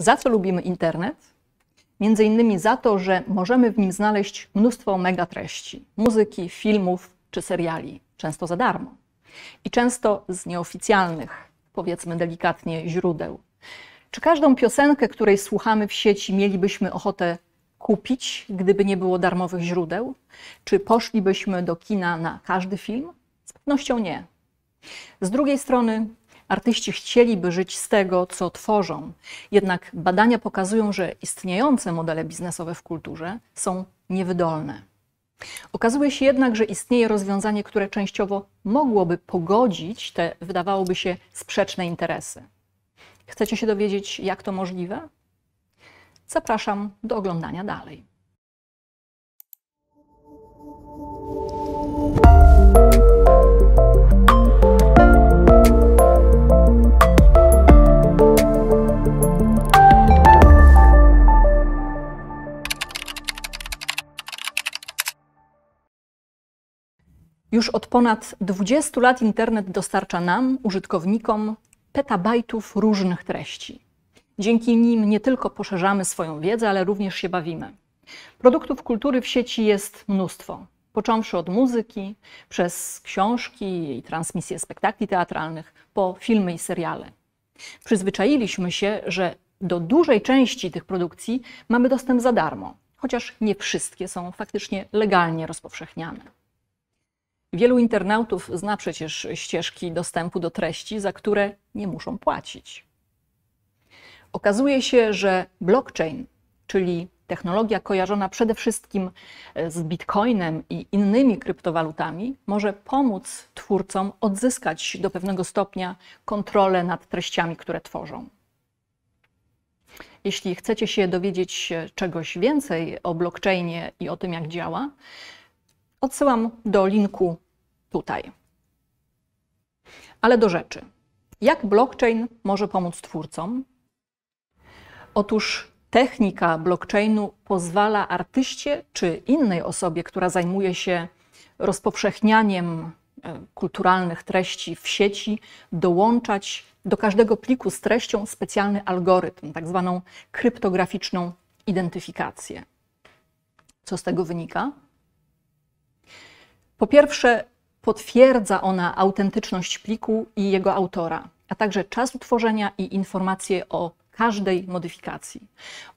Za co lubimy internet? Między innymi za to, że możemy w nim znaleźć mnóstwo mega treści, muzyki, filmów czy seriali, często za darmo i często z nieoficjalnych, powiedzmy delikatnie, źródeł. Czy każdą piosenkę, której słuchamy w sieci, mielibyśmy ochotę kupić, gdyby nie było darmowych źródeł? Czy poszlibyśmy do kina na każdy film? Z pewnością nie. Z drugiej strony, Artyści chcieliby żyć z tego, co tworzą. Jednak badania pokazują, że istniejące modele biznesowe w kulturze są niewydolne. Okazuje się jednak, że istnieje rozwiązanie, które częściowo mogłoby pogodzić te, wydawałoby się, sprzeczne interesy. Chcecie się dowiedzieć, jak to możliwe? Zapraszam do oglądania dalej. Już od ponad 20 lat internet dostarcza nam, użytkownikom, petabajtów różnych treści. Dzięki nim nie tylko poszerzamy swoją wiedzę, ale również się bawimy. Produktów kultury w sieci jest mnóstwo, począwszy od muzyki, przez książki i transmisje spektakli teatralnych, po filmy i seriale. Przyzwyczailiśmy się, że do dużej części tych produkcji mamy dostęp za darmo, chociaż nie wszystkie są faktycznie legalnie rozpowszechniane. Wielu internautów zna przecież ścieżki dostępu do treści, za które nie muszą płacić. Okazuje się, że blockchain, czyli technologia kojarzona przede wszystkim e, z bitcoinem i innymi kryptowalutami, może pomóc twórcom odzyskać do pewnego stopnia kontrolę nad treściami, które tworzą. Jeśli chcecie się dowiedzieć e, czegoś więcej o blockchainie i o tym, jak działa, Odsyłam do linku tutaj. Ale do rzeczy. Jak blockchain może pomóc twórcom? Otóż technika blockchainu pozwala artyście czy innej osobie, która zajmuje się rozpowszechnianiem e, kulturalnych treści w sieci, dołączać do każdego pliku z treścią specjalny algorytm, tak zwaną kryptograficzną identyfikację. Co z tego wynika? Po pierwsze, potwierdza ona autentyczność pliku i jego autora, a także czas utworzenia i informacje o każdej modyfikacji.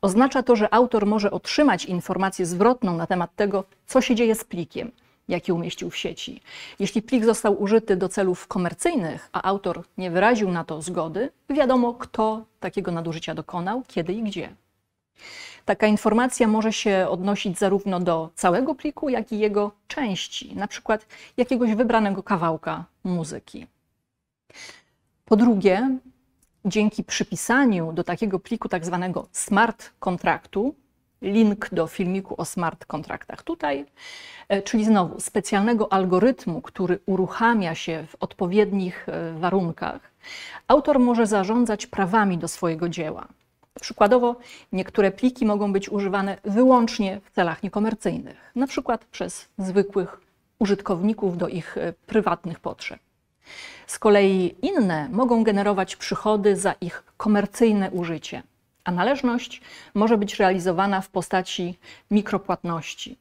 Oznacza to, że autor może otrzymać informację zwrotną na temat tego, co się dzieje z plikiem, jaki umieścił w sieci. Jeśli plik został użyty do celów komercyjnych, a autor nie wyraził na to zgody, wiadomo, kto takiego nadużycia dokonał, kiedy i gdzie. Taka informacja może się odnosić zarówno do całego pliku, jak i jego części, na przykład jakiegoś wybranego kawałka muzyki. Po drugie, dzięki przypisaniu do takiego pliku tak zwanego smart kontraktu, link do filmiku o smart kontraktach tutaj, e, czyli znowu specjalnego algorytmu, który uruchamia się w odpowiednich e, warunkach, autor może zarządzać prawami do swojego dzieła. Przykładowo, niektóre pliki mogą być używane wyłącznie w celach niekomercyjnych, na przykład przez zwykłych użytkowników do ich e, prywatnych potrzeb. Z kolei inne mogą generować przychody za ich komercyjne użycie, a należność może być realizowana w postaci mikropłatności,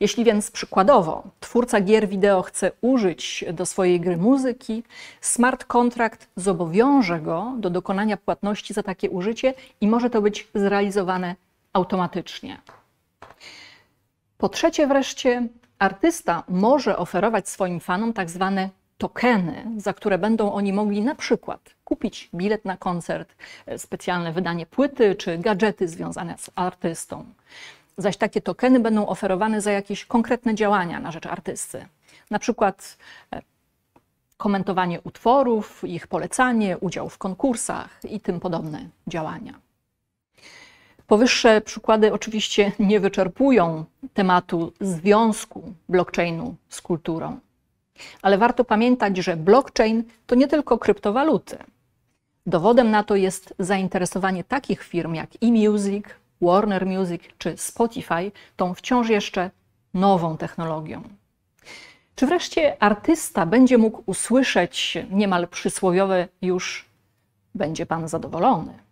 jeśli więc przykładowo twórca gier wideo chce użyć do swojej gry muzyki, smart contract zobowiąże go do dokonania płatności za takie użycie i może to być zrealizowane automatycznie. Po trzecie wreszcie, artysta może oferować swoim fanom tak zwane tokeny, za które będą oni mogli na przykład kupić bilet na koncert, e, specjalne wydanie płyty czy gadżety związane z artystą zaś takie tokeny będą oferowane za jakieś konkretne działania na rzecz artysty. Na przykład e, komentowanie utworów, ich polecanie, udział w konkursach i tym podobne działania. Powyższe przykłady oczywiście nie wyczerpują tematu związku blockchainu z kulturą. Ale warto pamiętać, że blockchain to nie tylko kryptowaluty. Dowodem na to jest zainteresowanie takich firm jak eMusic, Warner Music czy Spotify, tą wciąż jeszcze nową technologią. Czy wreszcie artysta będzie mógł usłyszeć niemal przysłowiowe już będzie pan zadowolony?